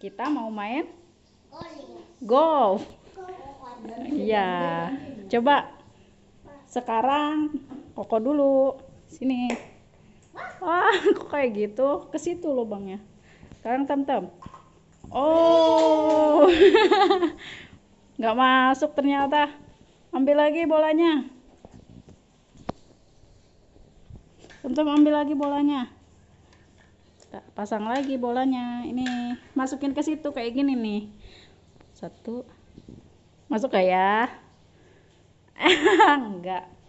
Kita mau main golf. Iya. Coba sekarang Koko dulu. Sini. Wah, kok kayak gitu? Ke situ lubangnya. Sekarang tem-tem. Oh. Nggak masuk ternyata. Ambil lagi bolanya. Tem-tem ambil lagi bolanya kita pasang lagi bolanya ini masukin ke situ kayak gini nih satu masuk gak ya enggak